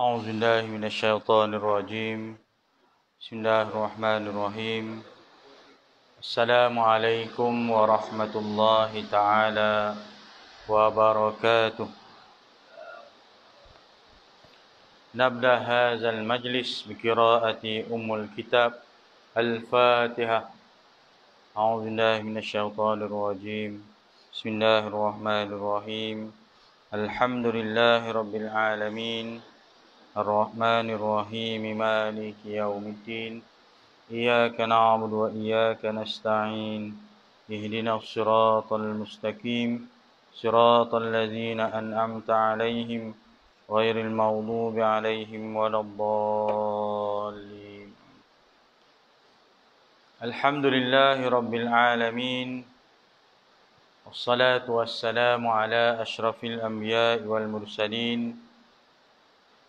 أعوذ بالله من الشيطان الرجيم بسم الله الرحمن الرحيم السلام عليكم ورحمة الله تعالى وبركاته نبدأ هذا المجلس بقراءة أم الكتاب الفاتحة أعوذ بالله من الشيطان الرجيم بسم الله الرحمن الرحيم الحمد لله رب العالمين الرحمن الرحيم مالك يوم الدين إياك نعبد وإياك نستعين اهدنا الصراط المستقيم صراط الذين أنعمت عليهم غير المغضوب عليهم ولا الضالين الحمد لله رب العالمين والصلاة والسلام على أشرف الأنبياء والمرسلين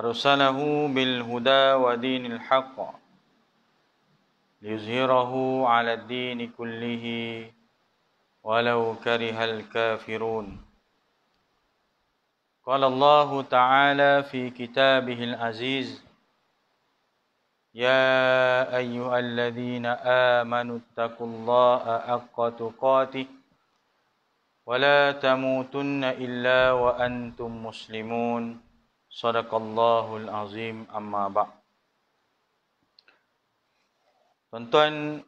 أرسله بالهدى ودين الحق ليظهره على الدين كله ولو كره الكافرون قال الله تعالى في كتابه العزيز يا أيها الذين آمنوا اتقوا الله حق تقاته ولا تموتن إلا وأنتم مسلمون Sadaqallahul azim amma ba' Tuan-tuan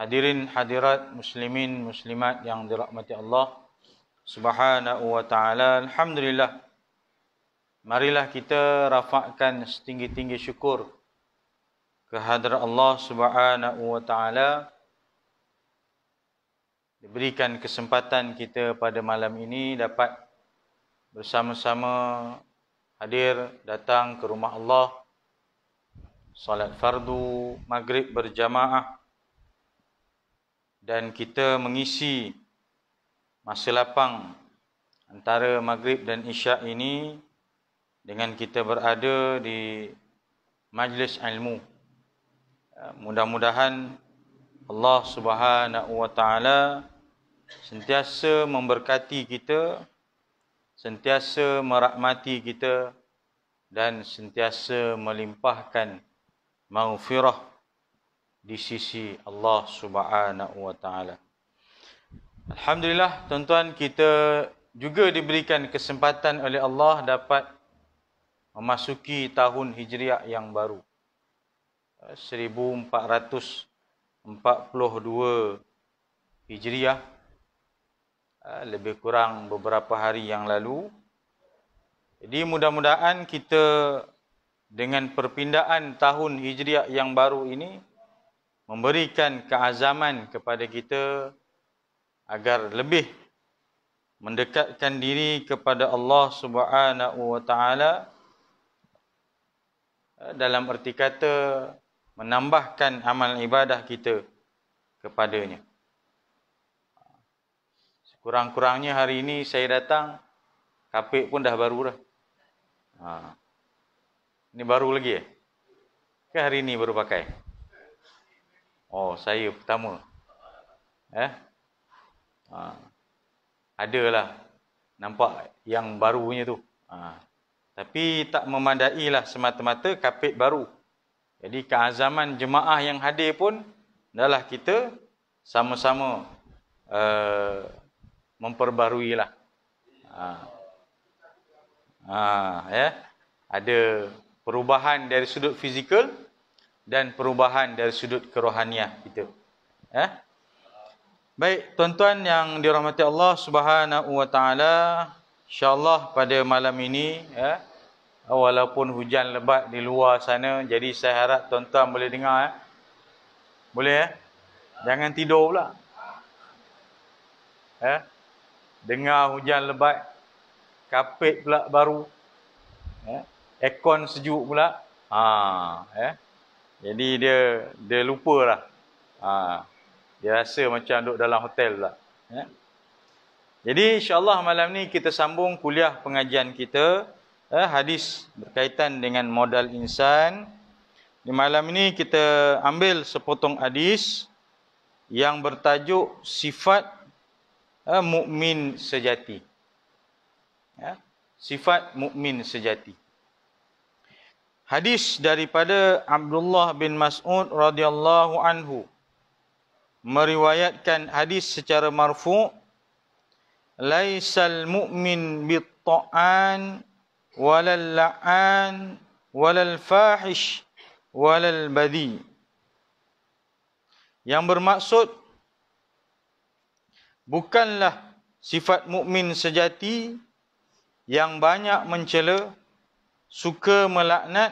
hadirin hadirat muslimin muslimat yang dirahmati Allah Subhanahu wa taala alhamdulillah Marilah kita rafakkan setinggi-tinggi syukur kehadrat Allah Subhanahu wa taala diberikan kesempatan kita pada malam ini dapat bersama-sama hadir datang ke rumah Allah salat fardu maghrib berjamaah dan kita mengisi masa lapang antara maghrib dan isyak ini dengan kita berada di majlis ilmu eh, mudah-mudahan Allah Subhanahu wa taala sentiasa memberkati kita sentiasa merahmati kita dan sentiasa melimpahkan maufirah di sisi Allah Subhanahu wa taala. Alhamdulillah tuan-tuan kita juga diberikan kesempatan oleh Allah dapat memasuki tahun hijriah yang baru. 1442 eh, Hijriah Ah, lebih kurang beberapa hari yang lalu. Jadi mudah-mudahan kita dengan perpindahan tahun Hijriah yang baru ini memberikan keazaman kepada kita agar lebih mendekatkan diri kepada Allah Subhanahu wa taala ah, dalam erti kata menambahkan amal ibadah kita kepadanya. Kurang-kurangnya hari ini saya datang, kapek pun dah baru dah. Ha. Ini baru lagi ya? Eh? Ke hari ini baru pakai? Oh, saya pertama. Eh? Ha. Adalah. Nampak yang barunya tu. Ha. Tapi tak lah semata-mata kapit baru. Jadi keazaman jemaah yang hadir pun adalah kita sama-sama uh, memperbaruilah. Ha. Ha, ya. Ada perubahan dari sudut fizikal dan perubahan dari sudut kerohaniah kita. Ya. Baik, tuan-tuan yang dirahmati Allah Subhanahu wa taala, insya-Allah pada malam ini ya, walaupun hujan lebat di luar sana, jadi saya harap tuan-tuan boleh dengar ya. Boleh ya? Jangan tidur pula. Ya. Dengar hujan lebat. Kapit pula baru. Eh? Aircon sejuk pula. Ha, eh? Jadi dia dia lupa lah. Ha, dia rasa macam duduk dalam hotel lah. Eh? Jadi insyaAllah malam ni kita sambung kuliah pengajian kita. Eh, hadis berkaitan dengan modal insan. Di malam ini kita ambil sepotong hadis yang bertajuk sifat ha, mukmin sejati. Ya, sifat mukmin sejati. Hadis daripada Abdullah bin Mas'ud radhiyallahu anhu meriwayatkan hadis secara marfu laisal mu'min bitta'an walal la'an walal fahish walal badi yang bermaksud bukanlah sifat mukmin sejati yang banyak mencela, suka melaknat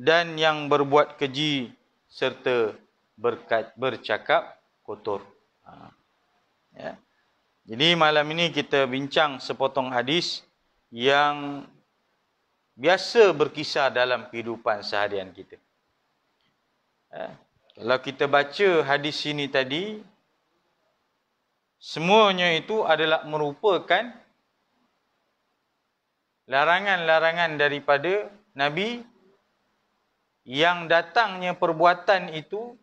dan yang berbuat keji serta berkat bercakap kotor. Ha. Ya. Jadi malam ini kita bincang sepotong hadis yang biasa berkisar dalam kehidupan seharian kita. Ya. Kalau kita baca hadis ini tadi, semuanya itu adalah merupakan larangan-larangan daripada Nabi yang datangnya perbuatan itu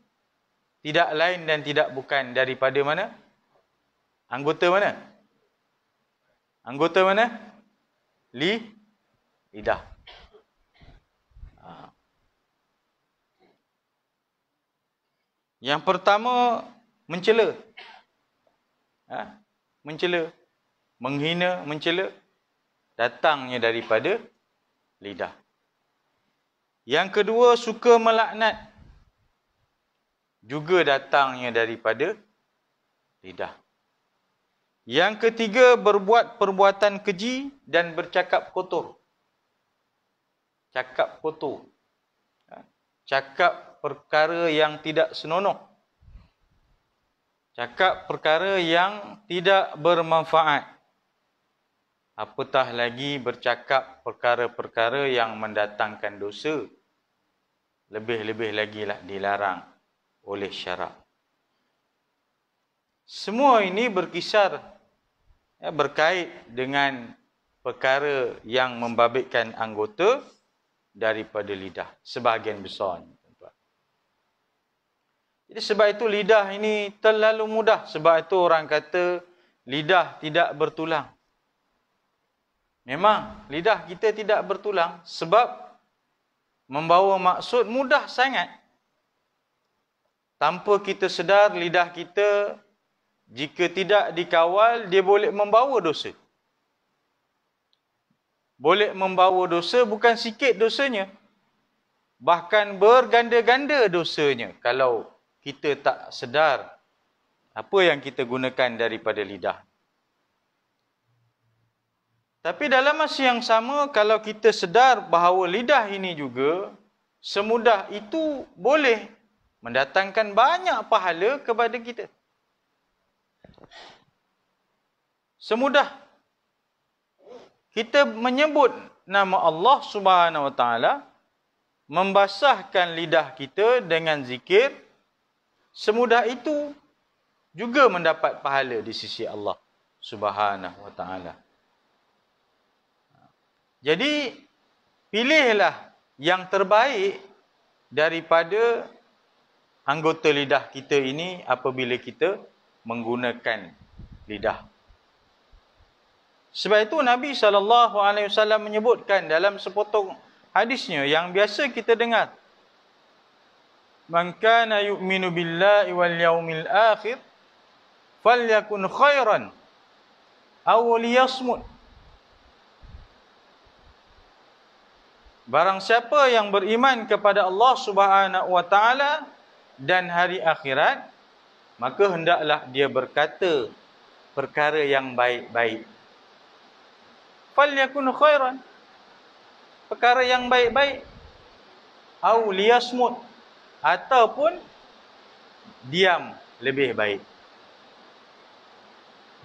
tidak lain dan tidak bukan daripada mana? Anggota mana? Anggota mana? Li? Lidah. Ha. Yang pertama, mencela ha? mencela menghina mencela datangnya daripada lidah yang kedua suka melaknat juga datangnya daripada lidah yang ketiga berbuat perbuatan keji dan bercakap kotor cakap kotor ha? cakap perkara yang tidak senonoh cakap perkara yang tidak bermanfaat apatah lagi bercakap perkara-perkara yang mendatangkan dosa lebih-lebih lagi lah dilarang oleh syarak semua ini berkisar ya, berkait dengan perkara yang membabitkan anggota daripada lidah sebahagian besarnya jadi sebab itu lidah ini terlalu mudah. Sebab itu orang kata lidah tidak bertulang. Memang lidah kita tidak bertulang sebab membawa maksud mudah sangat. Tanpa kita sedar lidah kita jika tidak dikawal dia boleh membawa dosa. Boleh membawa dosa bukan sikit dosanya. Bahkan berganda-ganda dosanya kalau kita tak sedar apa yang kita gunakan daripada lidah. Tapi dalam masa yang sama, kalau kita sedar bahawa lidah ini juga semudah itu boleh mendatangkan banyak pahala kepada kita. Semudah kita menyebut nama Allah Subhanahu Wa Taala, membasahkan lidah kita dengan zikir, semudah itu juga mendapat pahala di sisi Allah Subhanahu Wa Taala. Jadi pilihlah yang terbaik daripada anggota lidah kita ini apabila kita menggunakan lidah. Sebab itu Nabi sallallahu alaihi wasallam menyebutkan dalam sepotong hadisnya yang biasa kita dengar من كان يؤمن بالله واليوم الآخر فليكن خيرا أو ليصمت Barang siapa yang beriman kepada Allah Subhanahu wa taala dan hari akhirat maka hendaklah dia berkata perkara yang baik-baik. Fal yakun khairan. Perkara yang baik-baik. Au liyasmut ataupun diam lebih baik.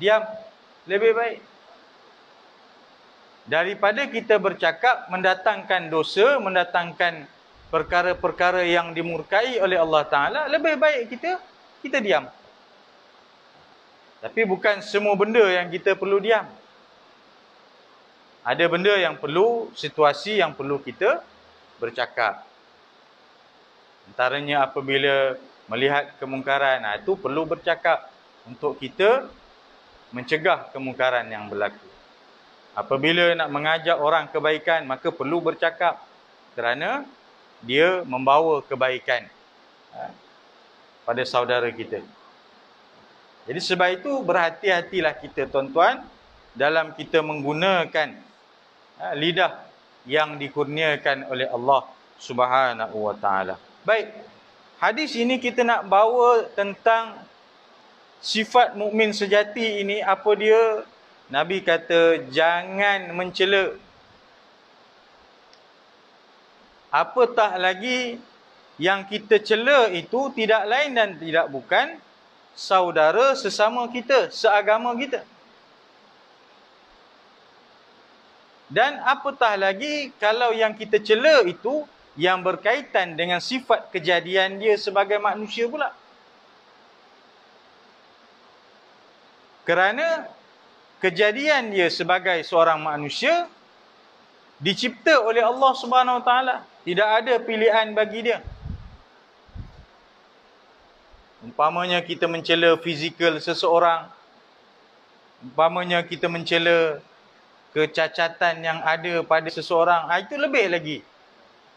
Diam lebih baik. Daripada kita bercakap mendatangkan dosa, mendatangkan perkara-perkara yang dimurkai oleh Allah Ta'ala, lebih baik kita, kita diam. Tapi bukan semua benda yang kita perlu diam. Ada benda yang perlu, situasi yang perlu kita bercakap antaranya apabila melihat kemungkaran ha, itu perlu bercakap untuk kita mencegah kemungkaran yang berlaku apabila nak mengajak orang kebaikan maka perlu bercakap kerana dia membawa kebaikan ha, pada saudara kita jadi sebab itu berhati-hatilah kita tuan-tuan dalam kita menggunakan ha, lidah yang dikurniakan oleh Allah Subhanahu wa taala Baik. Hadis ini kita nak bawa tentang sifat mukmin sejati ini apa dia? Nabi kata jangan mencela. Apatah lagi yang kita cela itu tidak lain dan tidak bukan saudara sesama kita, seagama kita. Dan apatah lagi kalau yang kita cela itu yang berkaitan dengan sifat kejadian dia sebagai manusia pula. Kerana kejadian dia sebagai seorang manusia dicipta oleh Allah Subhanahu Wa Taala, tidak ada pilihan bagi dia. Umpamanya kita mencela fizikal seseorang, umpamanya kita mencela kecacatan yang ada pada seseorang, ah, itu lebih lagi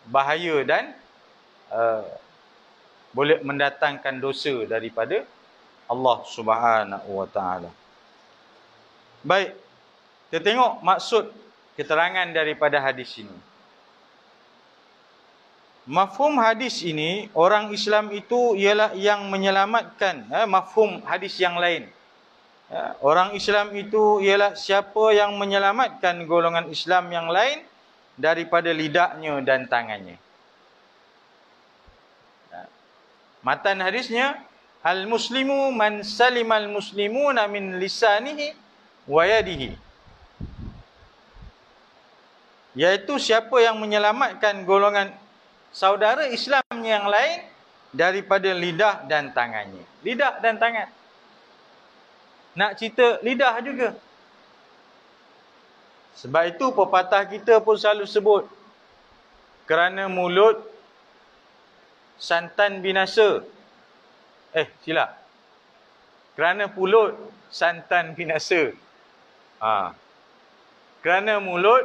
bahaya dan uh, boleh mendatangkan dosa daripada Allah Subhanahu Wa Taala. Baik, kita tengok maksud keterangan daripada hadis ini. Mafhum hadis ini, orang Islam itu ialah yang menyelamatkan. Eh, mafhum hadis yang lain. Eh, orang Islam itu ialah siapa yang menyelamatkan golongan Islam yang lain daripada lidahnya dan tangannya. Matan hadisnya al muslimu man al muslimu namin lisanihi wa yadihi. Yaitu siapa yang menyelamatkan golongan saudara Islam yang lain daripada lidah dan tangannya. Lidah dan tangan. Nak cerita lidah juga. Sebab itu pepatah kita pun selalu sebut kerana mulut santan binasa. Eh, silap. Kerana pulut santan binasa. Ha. Kerana mulut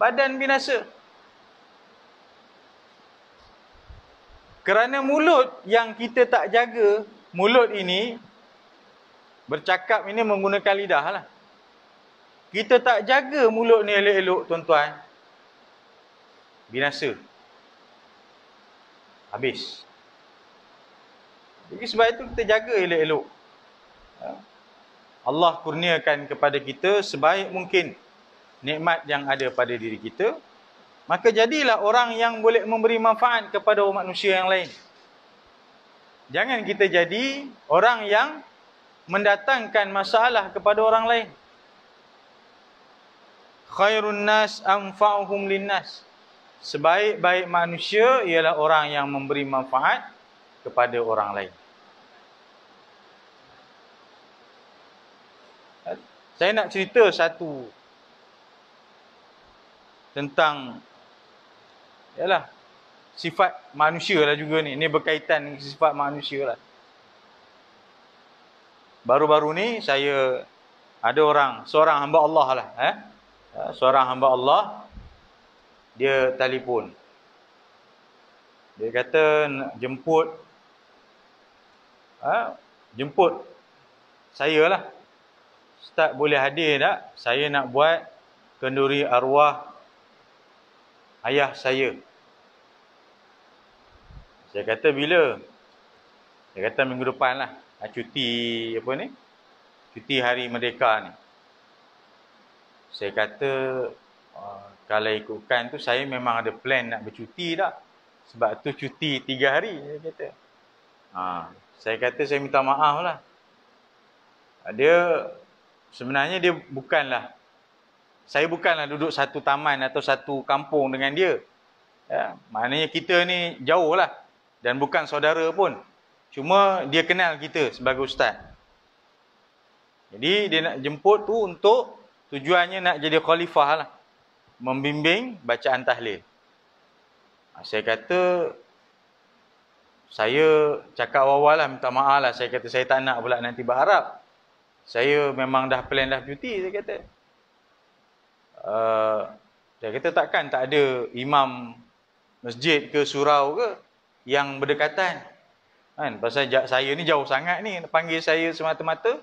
badan binasa. Kerana mulut yang kita tak jaga, mulut ini bercakap ini menggunakan lidah lah kita tak jaga mulut ni elok-elok tuan-tuan binasa habis jadi sebab itu kita jaga elok-elok ha? Allah kurniakan kepada kita sebaik mungkin nikmat yang ada pada diri kita maka jadilah orang yang boleh memberi manfaat kepada umat manusia yang lain jangan kita jadi orang yang mendatangkan masalah kepada orang lain khairun nas anfa'uhum linnas. Sebaik-baik manusia ialah orang yang memberi manfaat kepada orang lain. Saya nak cerita satu tentang ialah sifat manusia lah juga ni. Ini berkaitan dengan sifat manusia lah. Baru-baru ni saya ada orang, seorang hamba Allah lah. Eh? Eh, seorang hamba Allah dia telefon dia kata nak jemput ha? jemput saya lah ustaz boleh hadir tak saya nak buat kenduri arwah ayah saya saya kata bila saya kata minggu depan lah ah, cuti apa ni cuti hari merdeka ni saya kata uh, kalau ikutkan tu saya memang ada plan nak bercuti dah sebab tu cuti tiga hari saya kata ha, saya kata saya minta maaf lah dia sebenarnya dia bukanlah saya bukanlah duduk satu taman atau satu kampung dengan dia ya, maknanya kita ni jauh lah dan bukan saudara pun cuma dia kenal kita sebagai ustaz jadi dia nak jemput tu untuk Tujuannya nak jadi khalifah lah. Membimbing bacaan tahlil. Ha, saya kata, saya cakap awal-awal lah, minta maaf lah. Saya kata, saya tak nak pula nanti tiba Saya memang dah plan dah cuti, saya kata. Uh, saya kata, takkan tak ada imam masjid ke surau ke yang berdekatan. Kan? Pasal saya ni jauh sangat ni, panggil saya semata-mata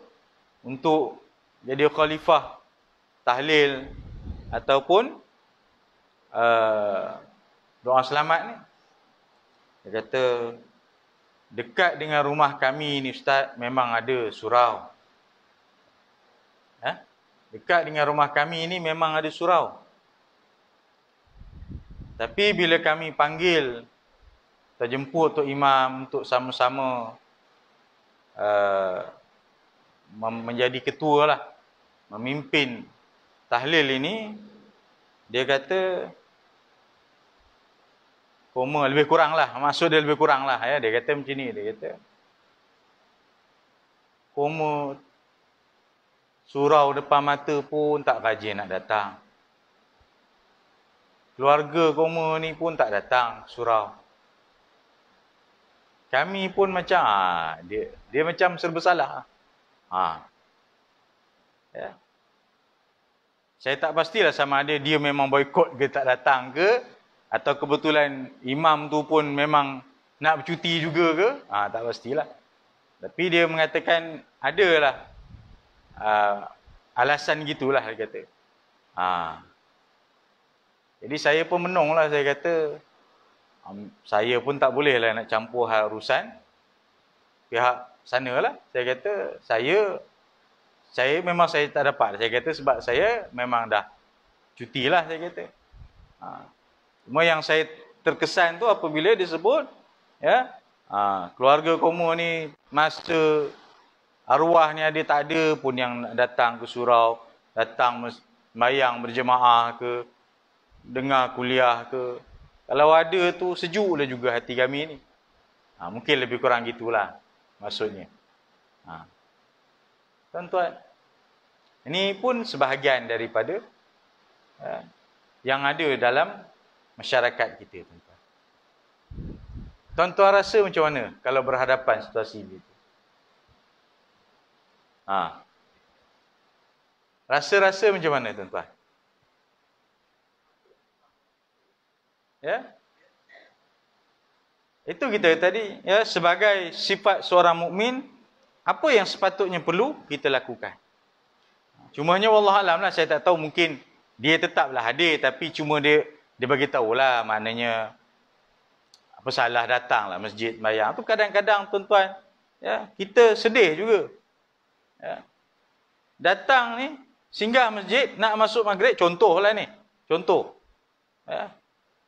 untuk jadi khalifah tahlil ataupun uh, doa selamat ni. Dia kata dekat dengan rumah kami ni ustaz memang ada surau. Eh? Dekat dengan rumah kami ni memang ada surau. Tapi bila kami panggil terjemput Tok Imam untuk sama-sama uh, menjadi ketua lah. Memimpin tahlil ini dia kata koma lebih kurang lah maksud dia lebih kurang lah ya dia kata macam ni dia kata koma surau depan mata pun tak kaji nak datang keluarga koma ni pun tak datang surau kami pun macam ah, dia dia macam serba salah ha ya saya tak pastilah sama ada dia memang boykot ke tak datang ke atau kebetulan imam tu pun memang nak bercuti juga ke? Ha, tak pastilah. Tapi dia mengatakan adalah uh, alasan gitulah dia kata. Ha. Jadi saya pun lah saya kata um, saya pun tak boleh lah nak campur hal urusan pihak sana lah. Saya kata saya saya memang saya tak dapat. Saya kata sebab saya memang dah cuti lah saya kata. Ha. Cuma yang saya terkesan tu apabila dia sebut ya, ha, keluarga Komo ni masa arwah ni ada tak ada pun yang datang ke surau, datang bayang berjemaah ke, dengar kuliah ke. Kalau ada tu sejuklah juga hati kami ni. Ha, mungkin lebih kurang gitulah maksudnya. Ha tuan-tuan. Ini pun sebahagian daripada uh, yang ada dalam masyarakat kita, tuan-tuan. rasa macam mana kalau berhadapan situasi begitu? Ha. Rasa-rasa macam mana, tuan-tuan? Ya? Itu kita tadi ya sebagai sifat seorang mukmin apa yang sepatutnya perlu kita lakukan. Cumanya Allah Alam lah, saya tak tahu mungkin dia tetaplah hadir tapi cuma dia dia bagi tahulah maknanya apa salah datanglah masjid bayang tu kadang-kadang tuan-tuan ya kita sedih juga ya. datang ni singgah masjid nak masuk maghrib contohlah ni contoh ya.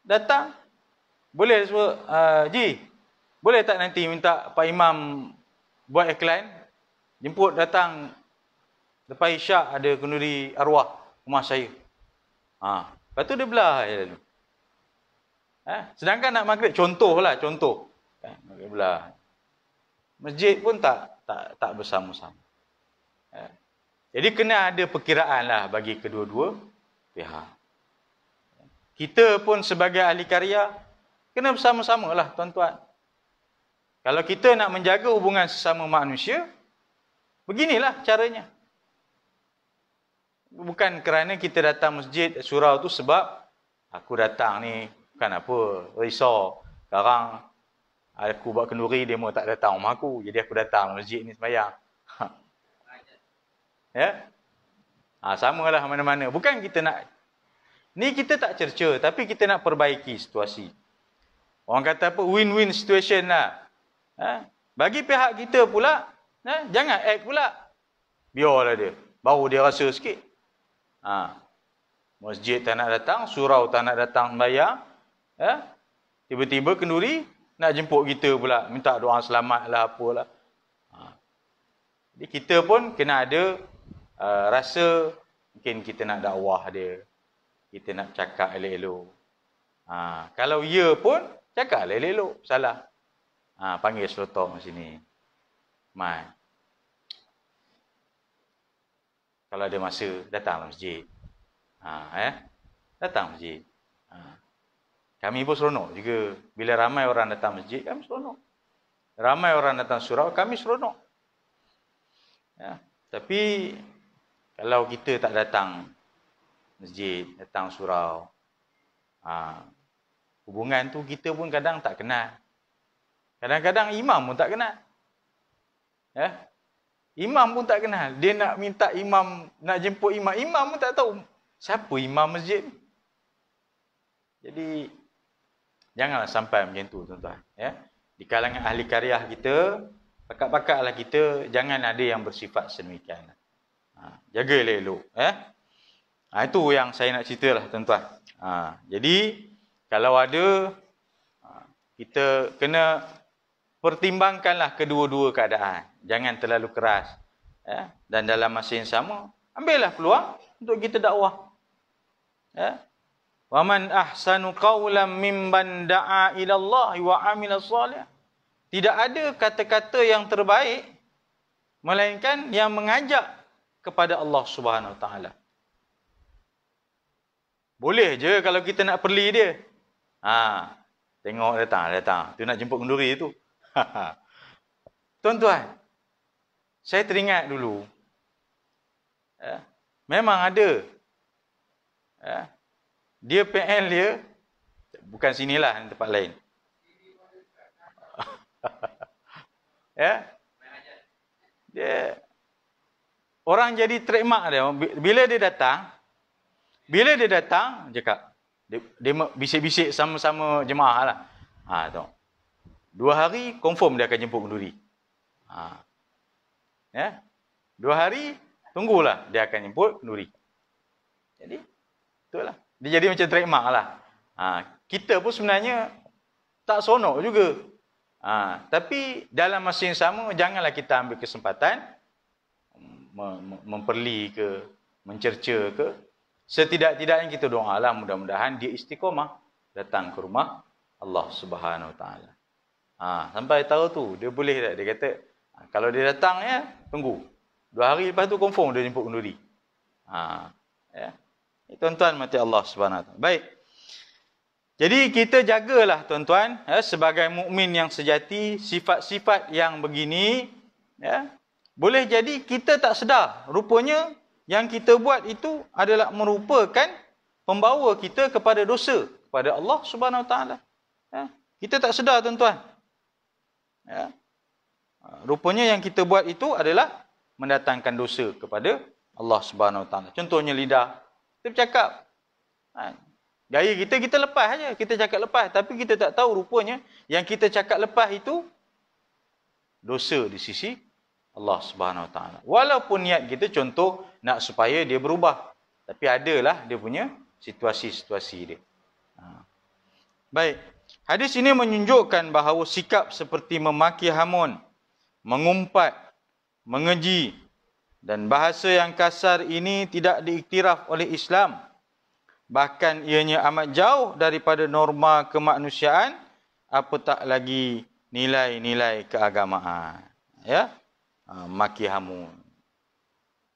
datang boleh sebut uh, ji boleh tak nanti minta pak imam buat iklan jemput datang depan isyak ada kenduri arwah rumah saya ha. lepas tu dia belah ha. sedangkan nak maghrib contoh lah contoh maghrib belah masjid pun tak tak tak bersama-sama ha. jadi kena ada perkiraan lah bagi kedua-dua pihak kita pun sebagai ahli karya kena bersama-sama lah tuan-tuan kalau kita nak menjaga hubungan sesama manusia, beginilah caranya. Bukan kerana kita datang masjid surau tu sebab aku datang ni bukan apa, risau. Sekarang aku buat kenduri, dia mau tak datang rumah aku. Jadi aku datang masjid ni semayang. Ha. ya? Ha, sama lah mana-mana. Bukan kita nak... Ni kita tak cerca, tapi kita nak perbaiki situasi. Orang kata apa, win-win situation lah. Ha? Bagi pihak kita pula, ha? jangan act pula. Biarlah dia. Baru dia rasa sikit. Ha. Masjid tak nak datang, surau tak nak datang bayar. Ha? Tiba-tiba kenduri nak jemput kita pula. Minta doa selamat lah apalah. Ha. Jadi kita pun kena ada uh, rasa mungkin kita nak dakwah dia. Kita nak cakap elok-elok. Ha. Kalau ya pun, cakap elok-elok. Salah. Ha, panggil selotok kat sini. Mai. Kalau ada masa, datanglah masjid. Ha, eh? Datang masjid. Ha. Kami pun seronok juga. Bila ramai orang datang masjid, kami seronok. Ramai orang datang surau, kami seronok. Ya. Tapi, kalau kita tak datang masjid, datang surau, ha, hubungan tu kita pun kadang tak kenal. Kadang-kadang imam pun tak kenal. Ya? Imam pun tak kenal. Dia nak minta imam, nak jemput imam. Imam pun tak tahu siapa imam masjid Jadi, janganlah sampai macam tu tuan-tuan. Ya? Di kalangan ahli karyah kita, pakat-pakatlah kita, jangan ada yang bersifat sedemikian. Ha, jaga elok-elok. Ya? Ha, itu yang saya nak ceritalah tuan-tuan. Ha, jadi, kalau ada, ha, kita kena pertimbangkanlah kedua-dua keadaan. Jangan terlalu keras. Ya? Dan dalam masa yang sama, ambillah peluang untuk kita dakwah. Ya? Wa man ahsanu qawlam mimman da'a ila Allah wa amila salih. Tidak ada kata-kata yang terbaik melainkan yang mengajak kepada Allah Subhanahu Wa Taala. Boleh je kalau kita nak perli dia. Ha, tengok datang, datang. Tu nak jemput kenduri tu. Tuan-tuan, saya teringat dulu. Ya, memang ada. Ya, dia PL dia, bukan sinilah, tempat lain. ya. Dia, orang jadi trademark dia. Bila dia datang, bila dia datang, dia cakap, dia, bisik-bisik sama-sama jemaah lah. Ha, tengok. Dua hari confirm dia akan jemput kenduri. Ha. Ya. Dua hari tunggulah dia akan jemput kenduri. Jadi itulah. Dia jadi macam trademark lah. Ha. kita pun sebenarnya tak sonok juga. Ha. tapi dalam masa yang sama janganlah kita ambil kesempatan memperli ke mencerca ke setidak-tidaknya kita doa doalah mudah-mudahan dia istiqomah datang ke rumah Allah Subhanahu Wa Taala. Ha, sampai tahu tu, dia boleh tak? Dia kata, ha, kalau dia datang, ya, tunggu. Dua hari lepas tu, confirm dia jemput kenduri. Ha, ya. Tuan-tuan, mati Allah SWT. Baik. Jadi, kita jagalah, tuan-tuan, ya, sebagai mukmin yang sejati, sifat-sifat yang begini, ya, boleh jadi kita tak sedar. Rupanya, yang kita buat itu adalah merupakan pembawa kita kepada dosa kepada Allah Subhanahu Wa Taala. Ya, kita tak sedar tuan-tuan ya. Ha, rupanya yang kita buat itu adalah mendatangkan dosa kepada Allah Subhanahu Wa Taala. Contohnya lidah. Kita bercakap. Ha. Gaya kita, kita lepas saja. Kita cakap lepas. Tapi kita tak tahu rupanya yang kita cakap lepas itu dosa di sisi Allah Subhanahu Wa Taala. Walaupun niat kita contoh nak supaya dia berubah. Tapi adalah dia punya situasi-situasi dia. Ha. Baik. Hadis ini menunjukkan bahawa sikap seperti memaki hamun, mengumpat, mengeji dan bahasa yang kasar ini tidak diiktiraf oleh Islam. Bahkan ianya amat jauh daripada norma kemanusiaan, apatah lagi nilai-nilai keagamaan. Ya? Ha, maki hamun.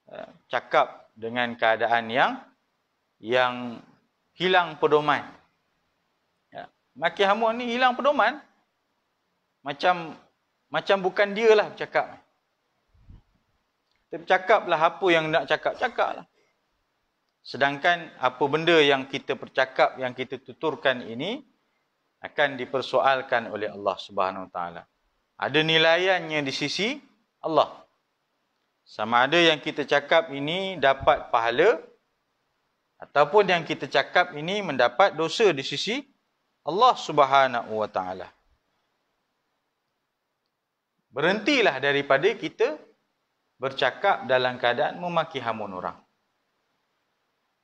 Ha, cakap dengan keadaan yang yang hilang pedoman. Makin hamun ni hilang pedoman. Macam macam bukan dia lah bercakap. Tapi cakap lah apa yang nak cakap, cakap lah. Sedangkan apa benda yang kita percakap, yang kita tuturkan ini akan dipersoalkan oleh Allah Subhanahu Wa Ada nilaiannya di sisi Allah. Sama ada yang kita cakap ini dapat pahala ataupun yang kita cakap ini mendapat dosa di sisi Allah Subhanahu Wa Taala. Berhentilah daripada kita bercakap dalam keadaan memaki hamun orang.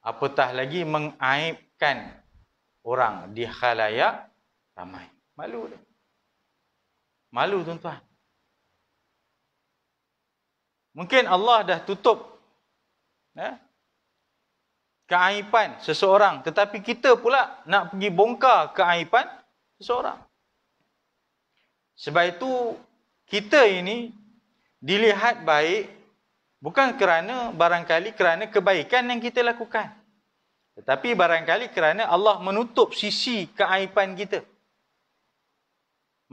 Apatah lagi mengaibkan orang di khalayak ramai. Malu dia. Malu tuan-tuan. Mungkin Allah dah tutup. Eh? keaipan seseorang tetapi kita pula nak pergi bongkar keaipan seseorang sebab itu kita ini dilihat baik bukan kerana barangkali kerana kebaikan yang kita lakukan tetapi barangkali kerana Allah menutup sisi keaipan kita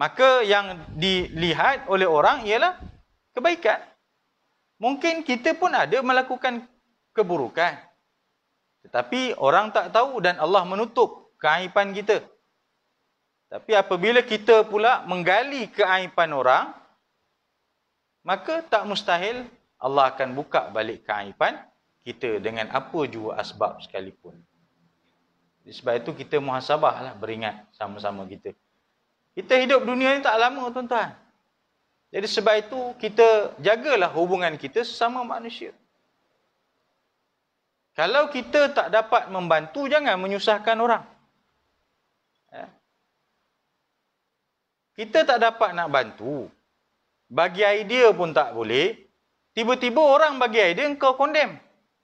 maka yang dilihat oleh orang ialah kebaikan mungkin kita pun ada melakukan keburukan tetapi orang tak tahu dan Allah menutup keaipan kita. Tapi apabila kita pula menggali keaipan orang, maka tak mustahil Allah akan buka balik keaipan kita dengan apa jua asbab sekalipun. Sebab itu kita muhasabahlah beringat sama-sama kita. Kita hidup dunia ni tak lama tuan-tuan. Jadi sebab itu kita jagalah hubungan kita sesama manusia. Kalau kita tak dapat membantu, jangan menyusahkan orang. Ya. Kita tak dapat nak bantu. Bagi idea pun tak boleh. Tiba-tiba orang bagi idea, kau condemn.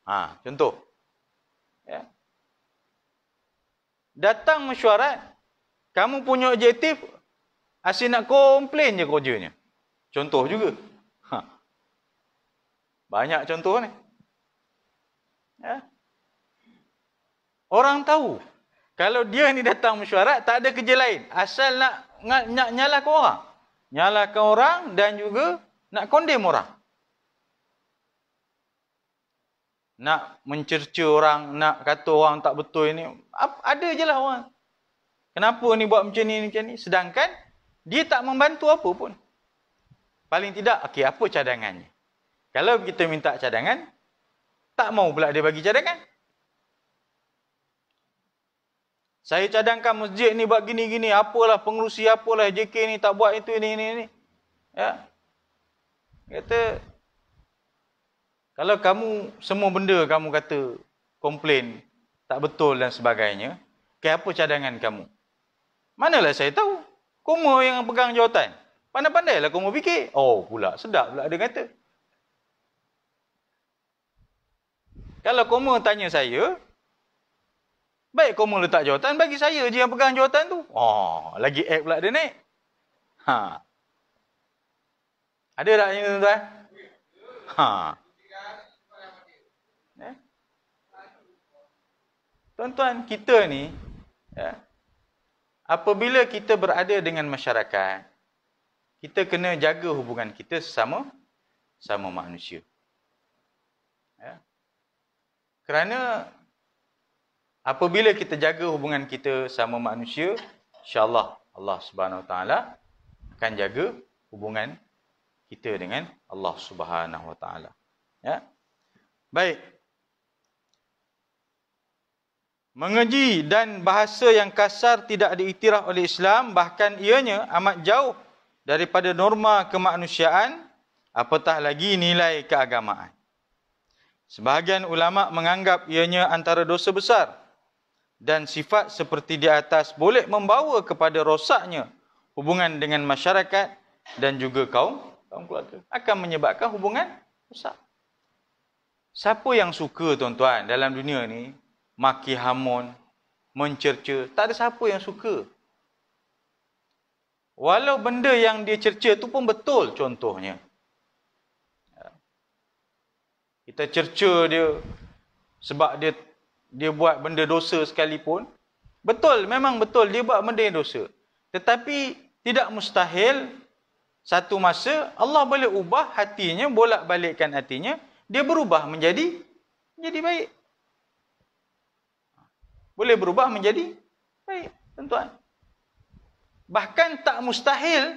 Ha, contoh. Ya. Datang mesyuarat, kamu punya objektif, asyik nak komplain je kerjanya. Contoh juga. Ha. Banyak contoh ni. Ya. Orang tahu. Kalau dia ni datang mesyuarat, tak ada kerja lain. Asal nak, nak, nak nyalakan orang. ke orang dan juga nak kondem orang. Nak mencerca orang, nak kata orang tak betul ini Ada je lah orang. Kenapa ni buat macam ni, macam ni. Sedangkan dia tak membantu apa pun. Paling tidak, okey apa cadangannya? Kalau kita minta cadangan, tak mau pula dia bagi cadangan. Saya cadangkan masjid ni buat gini-gini, apalah pengerusi apalah JK ni tak buat itu ini ini ini. Ya. Kata kalau kamu semua benda kamu kata komplain tak betul dan sebagainya, ke apa cadangan kamu? Manalah saya tahu. Kumo yang pegang jawatan. Pandai-pandailah kamu fikir. Oh, pula sedap pula dia kata. Kalau koma tanya saya, baik koma letak jawatan, bagi saya je yang pegang jawatan tu. Oh, lagi act pula dia naik. Ha. Ada tak yang tuan-tuan? Ha. Eh? Tuan-tuan, kita ni, ya, apabila kita berada dengan masyarakat, kita kena jaga hubungan kita sesama sama manusia. Kerana apabila kita jaga hubungan kita sama manusia, insya-Allah Allah Subhanahu taala akan jaga hubungan kita dengan Allah Subhanahu wa taala. Ya. Baik. Mengeji dan bahasa yang kasar tidak diiktiraf oleh Islam bahkan ianya amat jauh daripada norma kemanusiaan apatah lagi nilai keagamaan. Sebahagian ulama menganggap ianya antara dosa besar dan sifat seperti di atas boleh membawa kepada rosaknya hubungan dengan masyarakat dan juga kaum kaum keluarga akan menyebabkan hubungan rosak. Siapa yang suka tuan-tuan dalam dunia ni maki hamon mencerca, tak ada siapa yang suka. Walau benda yang dia cerca tu pun betul contohnya kita cerca dia sebab dia dia buat benda dosa sekalipun betul memang betul dia buat benda yang dosa tetapi tidak mustahil satu masa Allah boleh ubah hatinya bolak-balikkan hatinya dia berubah menjadi jadi baik boleh berubah menjadi baik tuan-tuan bahkan tak mustahil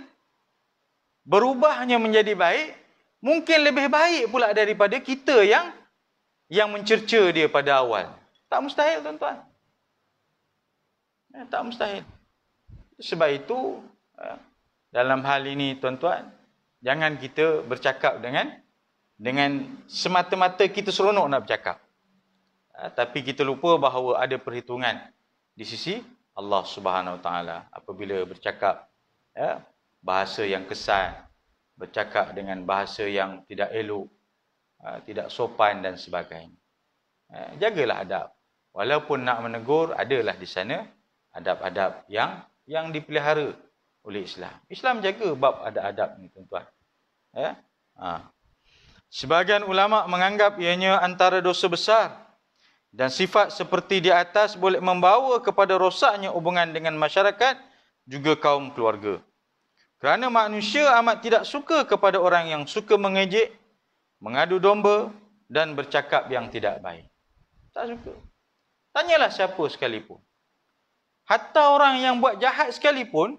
berubahnya menjadi baik mungkin lebih baik pula daripada kita yang yang mencerca dia pada awal. Tak mustahil tuan-tuan. Eh, tak mustahil. Sebab itu eh, dalam hal ini tuan-tuan, jangan kita bercakap dengan dengan semata-mata kita seronok nak bercakap. Eh, tapi kita lupa bahawa ada perhitungan di sisi Allah Subhanahu Wa Taala apabila bercakap ya, bahasa yang kesan bercakap dengan bahasa yang tidak elok, uh, tidak sopan dan sebagainya. Uh, jagalah adab. Walaupun nak menegur, adalah di sana adab-adab yang yang dipelihara oleh Islam. Islam jaga bab adab-adab ni tuan-tuan. Ya? Ha. Sebagian ulama menganggap ianya antara dosa besar dan sifat seperti di atas boleh membawa kepada rosaknya hubungan dengan masyarakat juga kaum keluarga. Kerana manusia amat tidak suka kepada orang yang suka mengejek, mengadu domba dan bercakap yang tidak baik. Tak suka. Tanyalah siapa sekalipun. Hatta orang yang buat jahat sekalipun,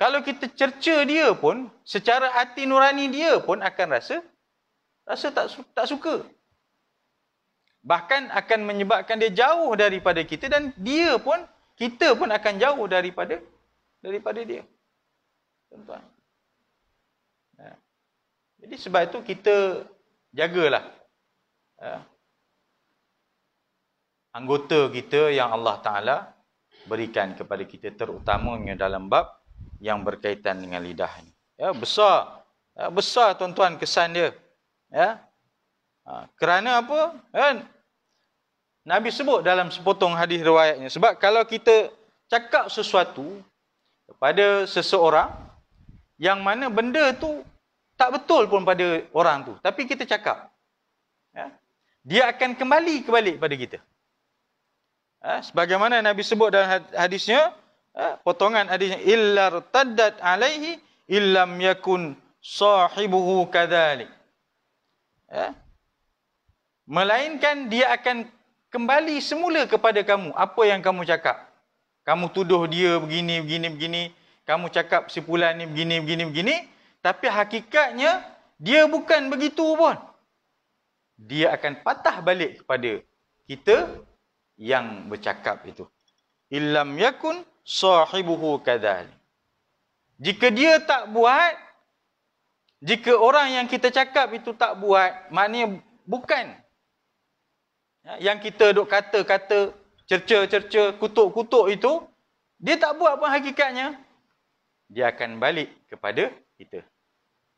kalau kita cerca dia pun, secara hati nurani dia pun akan rasa rasa tak tak suka. Bahkan akan menyebabkan dia jauh daripada kita dan dia pun, kita pun akan jauh daripada daripada dia tuan-tuan. Ya. Jadi sebab itu kita jagalah ya. anggota kita yang Allah Ta'ala berikan kepada kita terutamanya dalam bab yang berkaitan dengan lidah ini. Ya, besar, ya, besar tuan-tuan kesan dia. Ya. Ha, kerana apa? Kan? Nabi sebut dalam sepotong hadis riwayatnya. Sebab kalau kita cakap sesuatu kepada seseorang, yang mana benda tu tak betul pun pada orang tu tapi kita cakap ya dia akan kembali kembali pada kita ya sebagaimana nabi sebut dalam hadisnya ya, potongan hadisnya illar taddat alaihi illam yakun sahibuhu kadhalik ya, melainkan dia akan kembali semula kepada kamu apa yang kamu cakap kamu tuduh dia begini begini begini kamu cakap simpulan ni begini begini begini tapi hakikatnya dia bukan begitu pun dia akan patah balik kepada kita yang bercakap itu illam yakun sahibuhu kadhal jika dia tak buat jika orang yang kita cakap itu tak buat maknanya bukan ya, yang kita duk kata-kata cerca-cerca kutuk-kutuk itu dia tak buat pun hakikatnya dia akan balik kepada kita.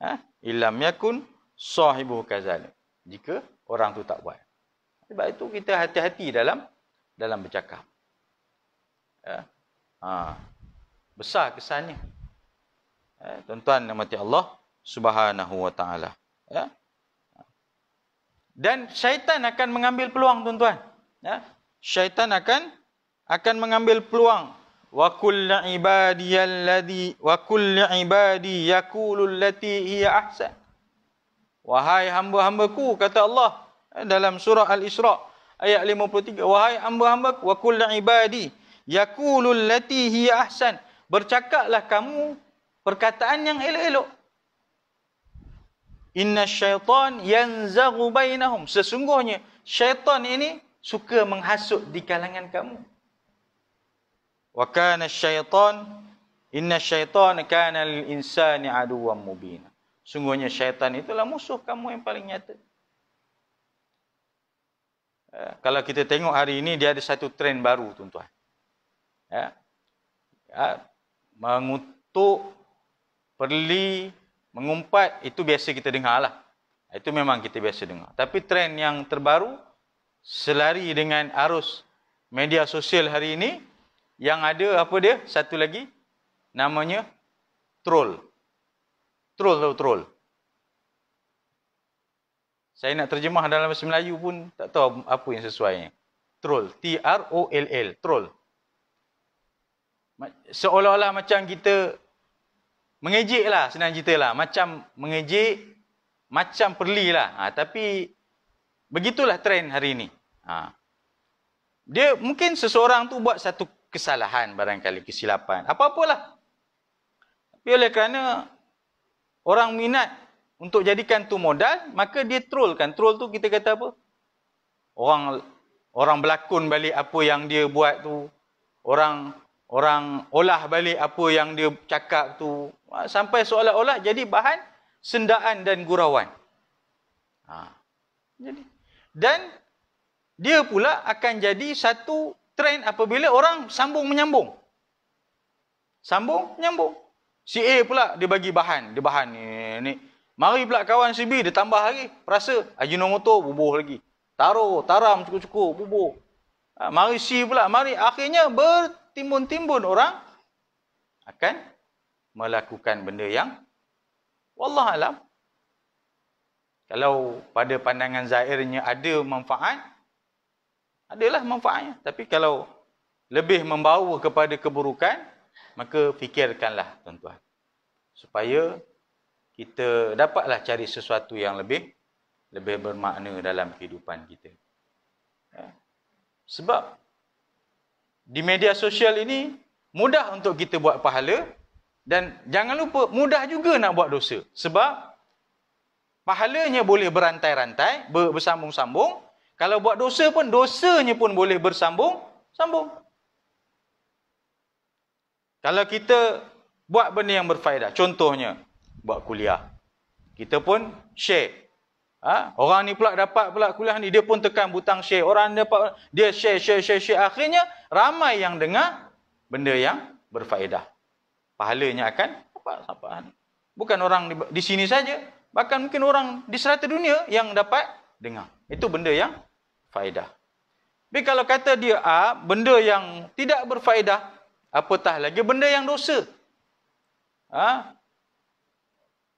Ha? Ilam yakun sahibu kazal. Jika orang tu tak buat. Sebab itu kita hati-hati dalam dalam bercakap. Ya. Ha. Besar kesannya. Ya. Tuan-tuan yang Allah subhanahu wa ta'ala. Ya. Dan syaitan akan mengambil peluang tuan-tuan. Ya. Syaitan akan akan mengambil peluang wa kullu ibadiyal ladhi wa kullu ibadi yaqulu allati hiya ahsan wahai hamba-hambaku kata Allah eh, dalam surah al-isra ayat 53 wahai hamba-hambaku wa kullu ibadi yaqulu allati hiya ahsan bercakaplah kamu perkataan yang elok-elok inna syaitan yanzaghu bainahum sesungguhnya syaitan ini suka menghasut di kalangan kamu wa kana syaitan inna syaitan, kana lil insani aduwwan mubin sungguhnya syaitan itulah musuh kamu yang paling nyata ya, kalau kita tengok hari ini dia ada satu trend baru tuan-tuan ya ya mengutuk perli mengumpat itu biasa kita dengarlah itu memang kita biasa dengar tapi trend yang terbaru selari dengan arus media sosial hari ini yang ada apa dia satu lagi namanya troll troll tau troll saya nak terjemah dalam bahasa Melayu pun tak tahu apa yang sesuai. troll T R O L L troll seolah-olah macam kita mengejek lah senang cerita lah macam mengejek macam perli lah ha, tapi begitulah trend hari ini ha. dia mungkin seseorang tu buat satu kesalahan barangkali kesilapan apa-apalah tapi oleh kerana orang minat untuk jadikan tu modal maka dia troll kan, troll tu kita kata apa orang orang berlakon balik apa yang dia buat tu orang orang olah balik apa yang dia cakap tu ha, sampai seolah-olah jadi bahan sendaan dan gurauan ha jadi dan dia pula akan jadi satu trend apabila orang sambung menyambung. Sambung, menyambung. Si A pula dia bagi bahan. Dia bahan ni. ni. Mari pula kawan si B dia tambah lagi. Rasa Ajinomoto ah, bubuh lagi. Taro taram cukup-cukup bubuh. Ha, mari si pula. Mari akhirnya bertimbun-timbun orang akan melakukan benda yang Wallah alam. Kalau pada pandangan zahirnya ada manfaat, adalah manfaatnya tapi kalau lebih membawa kepada keburukan maka fikirkanlah tuan-tuan supaya kita dapatlah cari sesuatu yang lebih lebih bermakna dalam kehidupan kita ya. sebab di media sosial ini mudah untuk kita buat pahala dan jangan lupa mudah juga nak buat dosa sebab pahalanya boleh berantai-rantai bersambung-sambung kalau buat dosa pun, dosanya pun boleh bersambung, sambung. Kalau kita buat benda yang berfaedah, contohnya, buat kuliah. Kita pun share. Ha? Orang ni pula dapat pula kuliah ni, dia pun tekan butang share. Orang dapat, dia share, share, share, share. Akhirnya, ramai yang dengar benda yang berfaedah. Pahalanya akan dapat sampahan. Bukan orang di, di sini saja, bahkan mungkin orang di serata dunia yang dapat dengar. Itu benda yang faedah. Tapi kalau kata dia A, benda yang tidak berfaedah, apatah lagi benda yang dosa. Ha?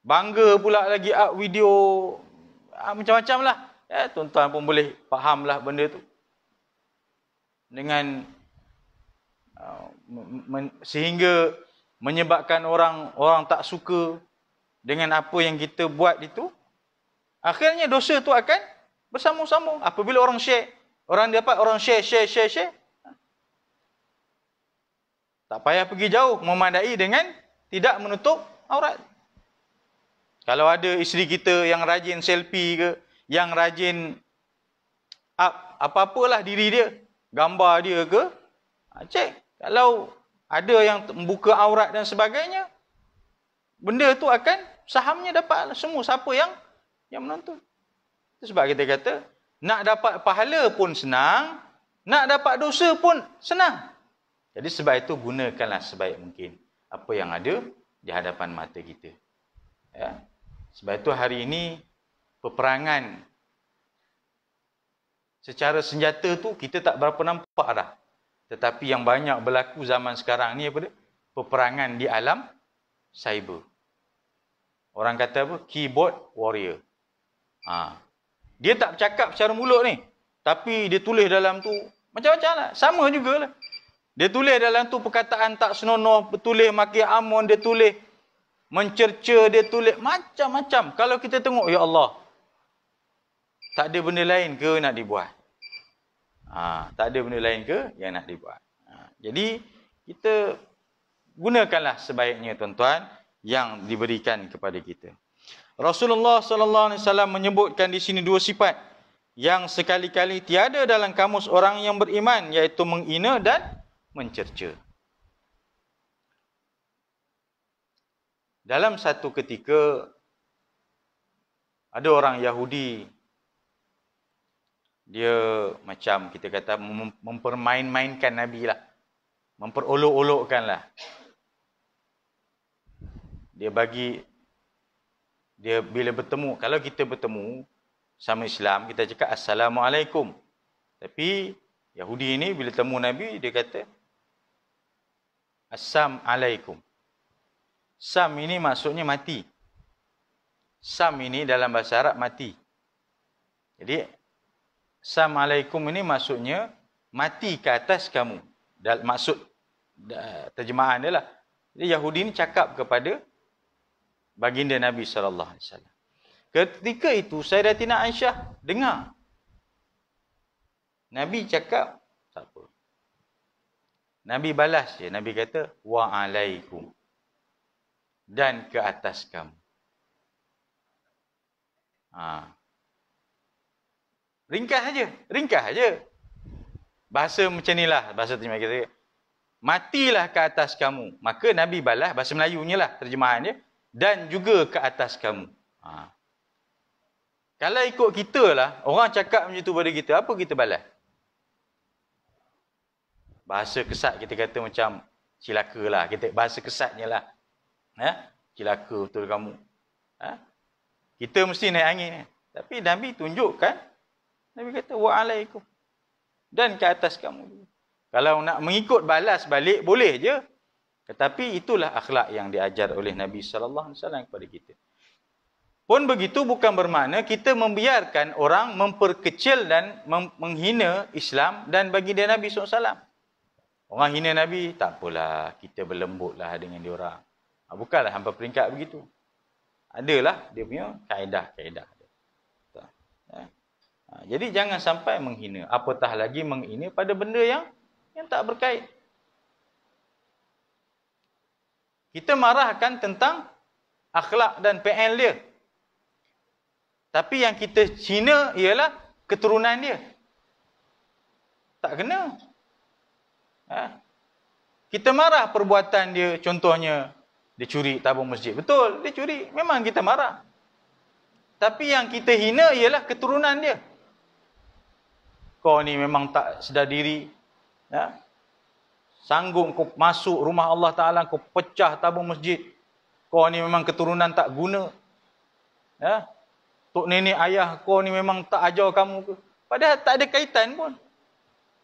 Bangga pula lagi A video, macam-macam lah. Ya, tuan-tuan pun boleh fahamlah benda tu. Dengan uh, sehingga menyebabkan orang orang tak suka dengan apa yang kita buat itu akhirnya dosa tu akan bersama-sama. Apabila orang share, orang dapat orang share, share, share, share. Tak payah pergi jauh memandai dengan tidak menutup aurat. Kalau ada isteri kita yang rajin selfie ke, yang rajin up apa-apalah diri dia, gambar dia ke, ha, cek. Kalau ada yang buka aurat dan sebagainya, benda tu akan sahamnya dapat semua siapa yang yang menonton. Sebab kita kata, nak dapat pahala pun senang, nak dapat dosa pun senang. Jadi sebab itu gunakanlah sebaik mungkin apa yang ada di hadapan mata kita. Ya. Sebab itu hari ini peperangan secara senjata tu kita tak berapa nampak dah. Tetapi yang banyak berlaku zaman sekarang ni apa dia? Peperangan di alam cyber. Orang kata apa? Keyboard warrior. ha. Dia tak bercakap secara mulut ni. Tapi dia tulis dalam tu. Macam-macam lah. Sama juga lah. Dia tulis dalam tu perkataan tak senonoh. Tulis maki amun. Dia tulis. Mencerca. Dia tulis. Macam-macam. Kalau kita tengok. Ya Allah. Tak ada benda lain ke nak dibuat? Ha, tak ada benda lain ke yang nak dibuat? Ha, jadi. Kita. Gunakanlah sebaiknya tuan-tuan. Yang diberikan kepada kita. Rasulullah sallallahu alaihi wasallam menyebutkan di sini dua sifat yang sekali-kali tiada dalam kamus orang yang beriman iaitu menghina dan mencerca. Dalam satu ketika ada orang Yahudi dia macam kita kata mempermain-mainkan Nabi lah. Memperolok-olokkan lah. Dia bagi dia bila bertemu kalau kita bertemu sama Islam kita cakap assalamualaikum tapi Yahudi ini bila temu Nabi dia kata assam alaikum sam ini maksudnya mati sam ini dalam bahasa Arab mati jadi sam alaikum ini maksudnya mati ke atas kamu dan maksud terjemahan dia lah jadi Yahudi ini cakap kepada baginda Nabi sallallahu alaihi wasallam. Ketika itu Sayyidatina Aisyah dengar Nabi cakap siapa? Nabi balas je. Nabi kata wa alaikum dan ke atas kamu. Ha. Ringkas saja, ringkas saja. Bahasa macam inilah bahasa terjemah kita. Matilah ke atas kamu. Maka Nabi balas bahasa Melayunya lah terjemahannya dan juga ke atas kamu. Ha. Kalau ikut kita lah, orang cakap macam tu pada kita, apa kita balas? Bahasa kesat kita kata macam cilaka lah. Kita, bahasa kesatnya lah. Ha? Cilaka betul kamu. Ha? Kita mesti naik angin. Tapi Nabi tunjukkan. Nabi kata, wa'alaikum. Dan ke atas kamu. Kalau nak mengikut balas balik, boleh je. Tetapi itulah akhlak yang diajar oleh Nabi sallallahu alaihi wasallam kepada kita. Pun begitu bukan bermakna kita membiarkan orang memperkecil dan mem- menghina Islam dan bagi dia Nabi SAW. Orang hina Nabi, tak apalah kita berlembutlah dengan dia orang. Ah, bukanlah hampa peringkat begitu. Adalah dia punya kaedah-kaedah. Ya. Ah, jadi jangan sampai menghina. Apatah lagi menghina pada benda yang yang tak berkait. Kita marahkan tentang akhlak dan PN dia. Tapi yang kita cina ialah keturunan dia. Tak kena. Ha? Kita marah perbuatan dia contohnya dia curi tabung masjid. Betul, dia curi. Memang kita marah. Tapi yang kita hina ialah keturunan dia. Kau ni memang tak sedar diri. Ya? Ha? sanggup kau masuk rumah Allah Ta'ala, kau pecah tabung masjid. Kau ni memang keturunan tak guna. Ya? Tok nenek ayah kau ni memang tak ajar kamu ke? Padahal tak ada kaitan pun.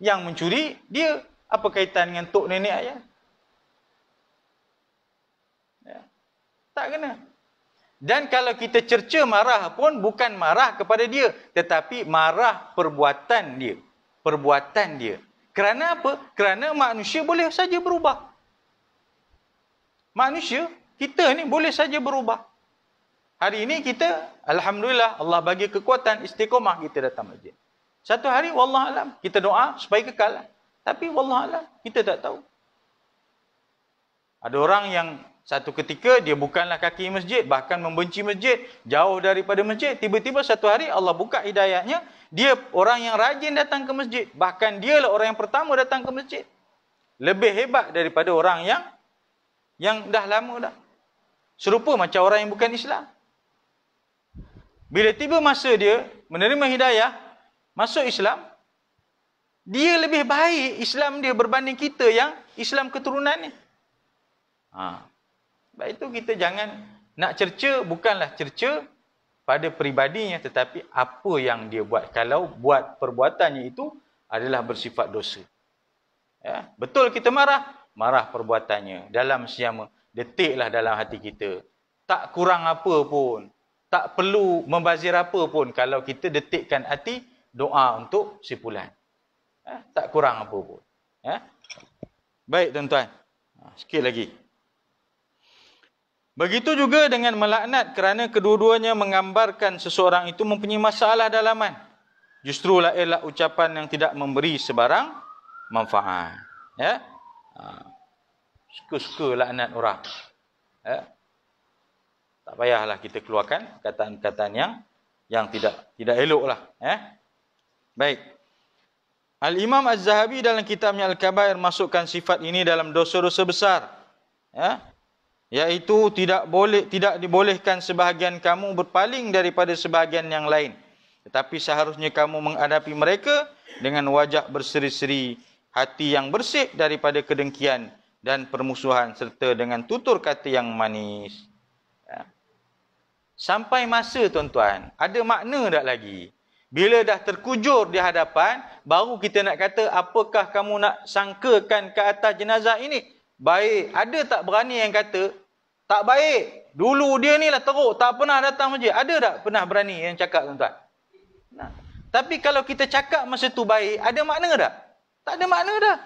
Yang mencuri, dia. Apa kaitan dengan tok nenek ayah? Ya? Tak kena. Dan kalau kita cerca marah pun, bukan marah kepada dia. Tetapi marah perbuatan dia. Perbuatan dia. Kerana apa? Kerana manusia boleh saja berubah. Manusia, kita ni boleh saja berubah. Hari ini kita, Alhamdulillah, Allah bagi kekuatan istiqomah kita datang masjid. Satu hari, Wallah Alam, kita doa supaya kekal. Tapi Wallah Alam, kita tak tahu. Ada orang yang satu ketika dia bukanlah kaki masjid, bahkan membenci masjid, jauh daripada masjid. Tiba-tiba satu hari Allah buka hidayahnya, dia orang yang rajin datang ke masjid. Bahkan dialah orang yang pertama datang ke masjid. Lebih hebat daripada orang yang yang dah lama dah. Serupa macam orang yang bukan Islam. Bila tiba masa dia menerima hidayah, masuk Islam, dia lebih baik Islam dia berbanding kita yang Islam keturunan ni. Ha. Sebab itu kita jangan nak cerca, bukanlah cerca pada peribadinya tetapi apa yang dia buat kalau buat perbuatannya itu adalah bersifat dosa. Ya, betul kita marah, marah perbuatannya dalam siama detiklah dalam hati kita. Tak kurang apa pun, tak perlu membazir apa pun kalau kita detikkan hati doa untuk si pulan. Ya, tak kurang apa pun. Ya. Baik tuan-tuan. Ha, sikit lagi. Begitu juga dengan melaknat kerana kedua-duanya menggambarkan seseorang itu mempunyai masalah dalaman. Justru lah elak ucapan yang tidak memberi sebarang manfaat. Ya? Ha. Suka-suka laknat orang. Ya? Tak payahlah kita keluarkan kataan-kataan yang yang tidak tidak eloklah. Ya? Baik. Al-Imam Az-Zahabi dalam kitabnya Al-Kabair masukkan sifat ini dalam dosa-dosa besar. Ya? yaitu tidak boleh tidak dibolehkan sebahagian kamu berpaling daripada sebahagian yang lain tetapi seharusnya kamu menghadapi mereka dengan wajah berseri-seri hati yang bersih daripada kedengkian dan permusuhan serta dengan tutur kata yang manis ya. sampai masa tuan-tuan ada makna tak lagi bila dah terkujur di hadapan baru kita nak kata apakah kamu nak sangkakan ke atas jenazah ini Baik. Ada tak berani yang kata, tak baik. Dulu dia ni lah teruk. Tak pernah datang masjid. Ada tak pernah berani yang cakap tuan-tuan? Nah. Tapi kalau kita cakap masa tu baik, ada makna tak? Tak ada makna dah.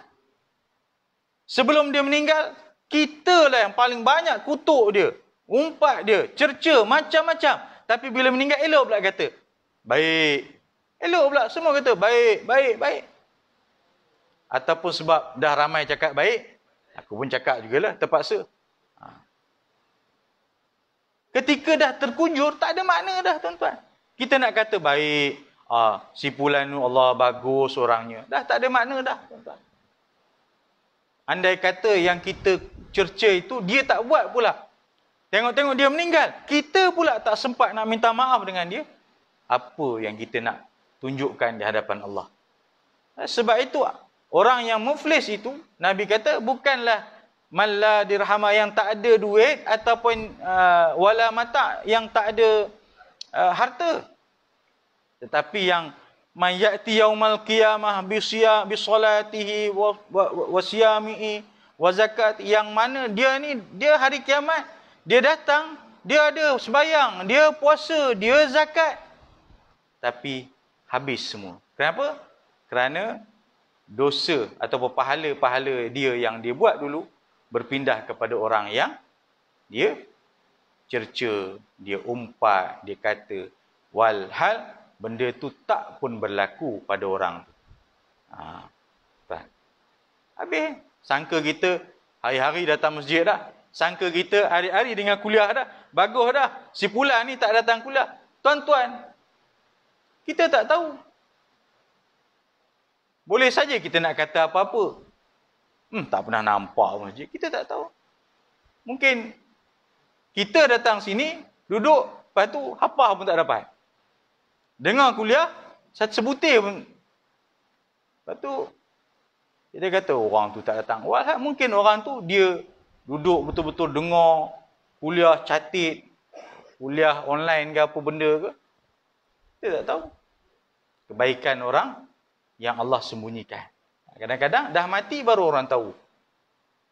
Sebelum dia meninggal, kita lah yang paling banyak kutuk dia. Umpat dia. Cerca. Macam-macam. Tapi bila meninggal, elok pula kata. Baik. Elok pula. Semua kata. Baik. Baik. Baik. Ataupun sebab dah ramai cakap baik, Aku pun cakap juga lah, terpaksa. Ha. Ketika dah terkunjur, tak ada makna dah tuan-tuan. Kita nak kata baik, ha, si pulan Allah bagus orangnya. Dah tak ada makna dah tuan-tuan. Andai kata yang kita cerca itu, dia tak buat pula. Tengok-tengok dia meninggal. Kita pula tak sempat nak minta maaf dengan dia. Apa yang kita nak tunjukkan di hadapan Allah. Eh, sebab itu Orang yang muflis itu, Nabi kata bukanlah malla dirhama yang tak ada duit ataupun uh, wala mata yang tak ada uh, harta. Tetapi yang mayati yaumal qiyamah bisya bisolatihi wasiyamihi wa zakat yang mana dia ni dia hari kiamat dia datang dia ada sembahyang dia puasa dia zakat tapi habis semua kenapa kerana dosa atau pahala-pahala dia yang dia buat dulu berpindah kepada orang yang dia cerca, dia umpat, dia kata walhal benda tu tak pun berlaku pada orang tu. Ha. Habis sangka kita hari-hari datang masjid dah. Sangka kita hari-hari dengan kuliah dah. Bagus dah. Si pula ni tak datang kuliah. Tuan-tuan, kita tak tahu boleh saja kita nak kata apa-apa. Hmm, tak pernah nampak masjid. Kita tak tahu. Mungkin kita datang sini, duduk, lepas tu apa pun tak dapat. Dengar kuliah, satu sebutir pun. Lepas tu, kita kata orang tu tak datang. Walhat mungkin orang tu dia duduk betul-betul dengar kuliah catit, kuliah online ke apa benda ke. Kita tak tahu. Kebaikan orang yang Allah sembunyikan. Kadang-kadang dah mati baru orang tahu.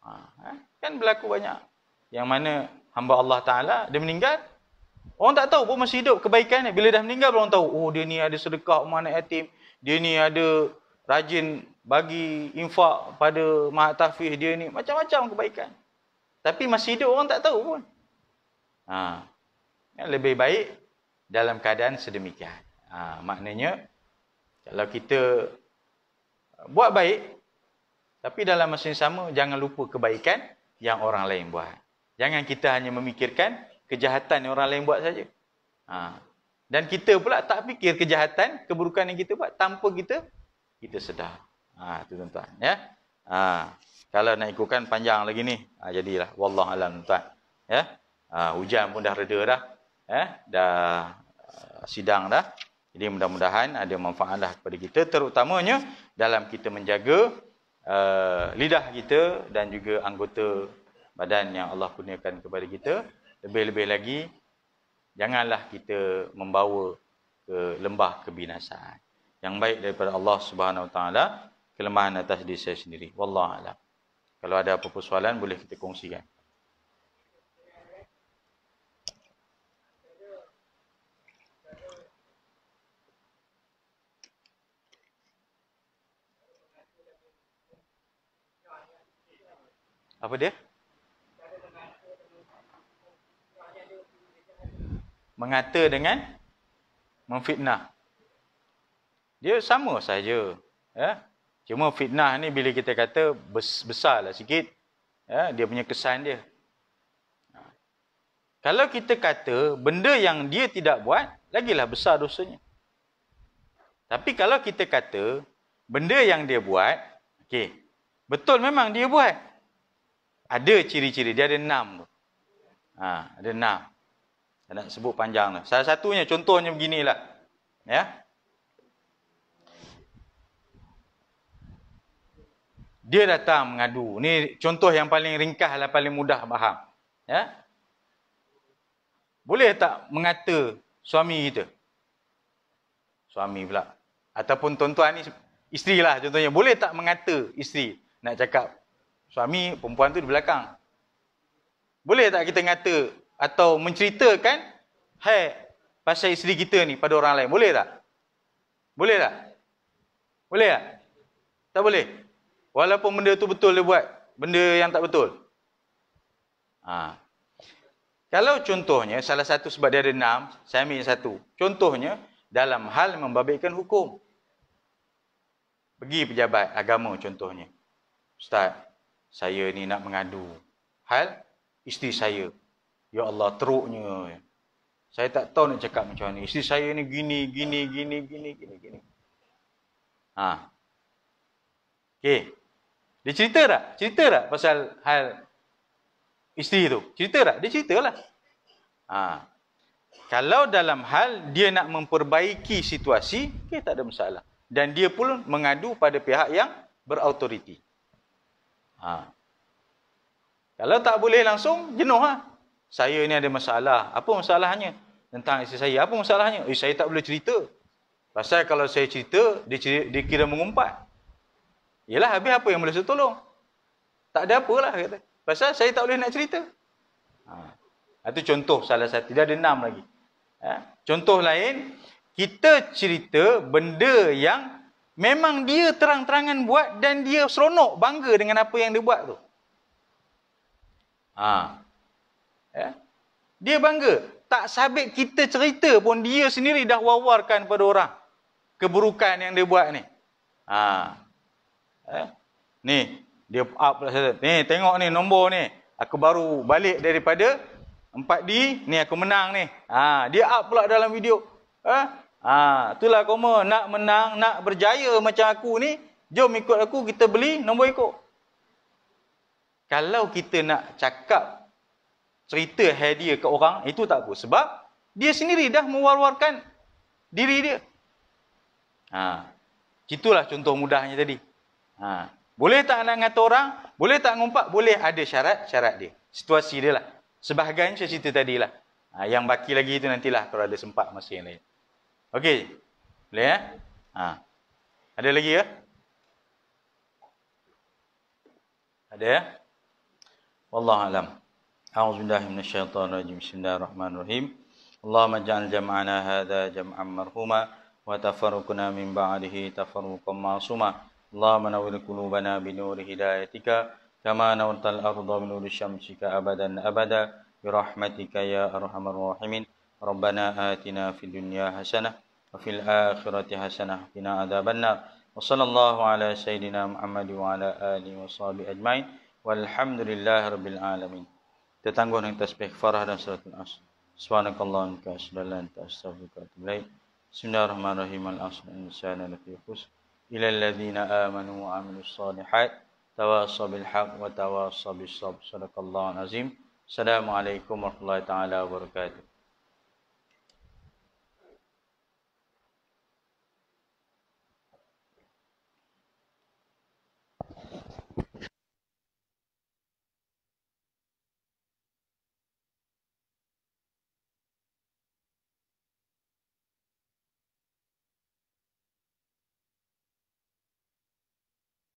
Ha, eh? kan berlaku banyak. Yang mana hamba Allah Ta'ala, dia meninggal. Orang tak tahu pun masih hidup kebaikannya. Bila dah meninggal, orang tahu. Oh, dia ni ada sedekah rumah anak yatim. Dia ni ada rajin bagi infak pada mahat tafih dia ni. Macam-macam kebaikan. Tapi masih hidup orang tak tahu pun. Ha. Ya, lebih baik dalam keadaan sedemikian. Ha, maknanya, kalau kita buat baik tapi dalam masa yang sama jangan lupa kebaikan yang orang lain buat. Jangan kita hanya memikirkan kejahatan yang orang lain buat saja. Ha. Dan kita pula tak fikir kejahatan, keburukan yang kita buat tanpa kita kita sedar. Ha tu tuan-tuan ya. Ha. Kalau nak ikutkan panjang lagi ni. Ha, jadilah wallahu alam tuan. Ya. Ha, hujan pun dah reda dah. Ya, dah uh, sidang dah. Jadi mudah-mudahan ada manfaatlah kepada kita terutamanya dalam kita menjaga uh, lidah kita dan juga anggota badan yang Allah kurniakan kepada kita. Lebih-lebih lagi, janganlah kita membawa ke lembah kebinasaan. Yang baik daripada Allah Subhanahu Wa Taala kelemahan atas diri saya sendiri. Wallahualam. Kalau ada apa-apa soalan, boleh kita kongsikan. Apa dia? Mengata dengan memfitnah. Dia sama saja. Ya? Cuma fitnah ni bila kita kata besarlah sikit, ya? dia punya kesan dia. Kalau kita kata benda yang dia tidak buat, lagilah besar dosanya. Tapi kalau kita kata benda yang dia buat, okay, Betul memang dia buat ada ciri-ciri dia ada enam Ha, ada enam. Saya nak sebut panjang tu. Salah satunya contohnya beginilah. Ya. Dia datang mengadu. Ini contoh yang paling ringkas lah, paling mudah faham. Ya. Boleh tak mengata suami kita? Suami pula. Ataupun tuan-tuan ni, isteri lah contohnya. Boleh tak mengata isteri? Nak cakap suami perempuan tu di belakang. Boleh tak kita ngata atau menceritakan hai pasal isteri kita ni pada orang lain? Boleh tak? Boleh tak? Boleh tak? Tak boleh. Walaupun benda tu betul dia buat, benda yang tak betul. Ha. Kalau contohnya salah satu sebab dia ada enam, saya ambil satu. Contohnya dalam hal membabitkan hukum. Pergi pejabat agama contohnya. Ustaz, saya ni nak mengadu hal isteri saya. Ya Allah teruknya. Saya tak tahu nak cakap macam ni. Isteri saya ni gini, gini, gini, gini, gini, gini. Ha. Okey. Dia cerita tak? Cerita tak pasal hal isteri tu? Cerita tak? Dia cerita lah. Ha. Kalau dalam hal dia nak memperbaiki situasi, okey tak ada masalah. Dan dia pun mengadu pada pihak yang berautoriti. Ha. Kalau tak boleh langsung, jenuh lah. Saya ni ada masalah. Apa masalahnya? Tentang isteri saya. Apa masalahnya? Eh, saya tak boleh cerita. Pasal kalau saya cerita, dia, cer- dia kira mengumpat. Yelah, habis apa yang boleh saya tolong? Tak ada apalah. Kata. Pasal saya tak boleh nak cerita. Ha. Itu ha, contoh salah satu. tidak ada enam lagi. Ha. Contoh lain, kita cerita benda yang Memang dia terang-terangan buat dan dia seronok, bangga dengan apa yang dia buat tu. Ha. Ya? Dia bangga. Tak sabit kita cerita pun dia sendiri dah wawarkan pada orang. Keburukan yang dia buat ni. Ha. Ya? Ni, dia up. Lah, ni, tengok ni nombor ni. Aku baru balik daripada 4D. Ni aku menang ni. Ha. Dia up pula dalam video. Ha? Ha, itulah koma nak menang, nak berjaya macam aku ni, jom ikut aku kita beli nombor ikut. Kalau kita nak cakap cerita hadiah ke orang, itu tak apa. Sebab dia sendiri dah mewar-warkan diri dia. Ha, itulah contoh mudahnya tadi. Ha, boleh tak nak kata orang? Boleh tak ngumpat? Boleh ada syarat-syarat dia. Situasi dia lah. Sebahagian saya cerita tadi lah. Ha, yang baki lagi itu nantilah kalau ada sempat masa yang lain. Okey. Boleh eh? Ha. Ada lagi ke? Ada ya? Wallahu alam. A'udzu billahi minasyaitonir rajim. Bismillahirrahmanirrahim. Allahumma ja'al jam'ana hadha jam'an marhuma wa tafarruquna min ba'dihi tafarruqan ma'suma. Allahumma nawwir qulubana bi nuri hidayatika kama nawwartal arda bi nuri syamsika abadan abada bi rahmatika ya arhamar rahimin. ربنا آتنا في الدنيا حسنة وفي الآخرة حسنة وقنا عذاب النار وصلى الله على سيدنا محمد وعلى آله وصحبه أجمعين والحمد لله رب العالمين تتنقل عن تسبيح فرح دم سورة العصر سبحانك الله وبحمدك أشهد أن لا إله إلا أنت أستغفرك وأتوب إليك بسم الله الرحمن الرحيم العصر إن الإنسان لفي خسر إلى الذين آمنوا وعملوا الصالحات تواصوا بالحق وتواصوا بالصبر صدق الله العظيم السلام عليكم ورحمة الله تعالى وبركاته